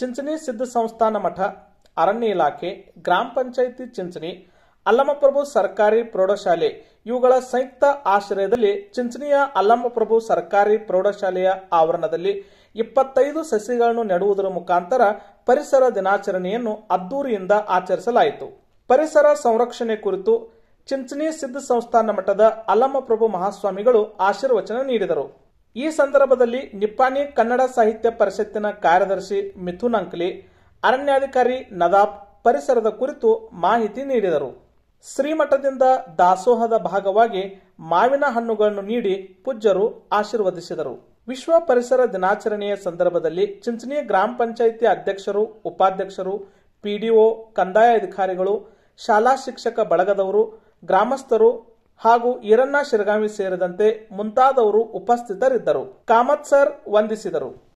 ಚಿಂಚಣಿ ಸಿದ್ಧ ಸಂಸ್ಥಾನ ಮಠ ಅರಣ್ಯ ಇಲಾಖೆ ಗ್ರಾಮ ಪಂಚಾಯಿತಿ ಚಿಂಚಣಿ ಅಲ್ಲಮಪ್ರಭು ಸರ್ಕಾರಿ ಪ್ರೌಢಶಾಲೆ ಇವುಗಳ ಸಂಯುಕ್ತ ಆಶ್ರಯದಲ್ಲಿ ಚಿಂಚಣಿಯ ಅಲ್ಲಮಪ್ರಭು ಸರ್ಕಾರಿ ಪ್ರೌಢಶಾಲೆಯ ಆವರಣದಲ್ಲಿ ಇಪ್ಪತ್ತೈದು ಸಸಿಗಳನ್ನು ನೆಡುವುದರ ಮುಖಾಂತರ ಪರಿಸರ ದಿನಾಚರಣೆಯನ್ನು ಅದ್ದೂರಿಯಿಂದ ಆಚರಿಸಲಾಯಿತು ಪರಿಸರ ಸಂರಕ್ಷಣೆ ಕುರಿತು ಚಿಂಚಣಿ ಸಿದ್ಧ ಸಂಸ್ಥಾನ ಮಠದ ಅಲ್ಲಮಪ್ರಭು ಮಹಾಸ್ವಾಮಿಗಳು ಆಶೀರ್ವಚನ ನೀಡಿದರು ಈ ಸಂದರ್ಭದಲ್ಲಿ ನಿಪ್ಪಾಣಿ ಕನ್ನಡ ಸಾಹಿತ್ಯ ಪರಿಷತ್ತಿನ ಕಾರ್ಯದರ್ಶಿ ಮಿಥುನ್ ಅಂಕ್ಲಿ ಅರಣ್ಯಾಧಿಕಾರಿ ನದಾಬ್ ಪರಿಸರದ ಕುರಿತು ಮಾಹಿತಿ ನೀಡಿದರು ಶ್ರೀಮಠದಿಂದ ದಾಸೋಹದ ಭಾಗವಾಗಿ ಮಾವಿನ ಹಣ್ಣುಗಳನ್ನು ನೀಡಿ ಪೂಜ್ಯರು ಆಶೀರ್ವದಿಸಿದರು ವಿಶ್ವ ಪರಿಸರ ದಿನಾಚರಣೆಯ ಸಂದರ್ಭದಲ್ಲಿ ಚಿಂಚಣಿ ಗ್ರಾಮ ಪಂಚಾಯಿತಿ ಅಧ್ಯಕ್ಷರು ಉಪಾಧ್ಯಕ್ಷರು ಪಿಡಿಒ ಕಂದಾಯ ಅಧಿಕಾರಿಗಳು ಶಾಲಾ ಶಿಕ್ಷಕ ಬಳಗದವರು ಗ್ರಾಮಸ್ಥರು ಹಾಗೂ ಈರಣ್ಣ ಶಿರಗಾಮಿ ಸೇರಿದಂತೆ ಮುಂತಾದವರು ಉಪಸ್ಥಿತರಿದ್ದರು ಕಾಮತ್ ಸರ್ ವಂದಿಸಿದರು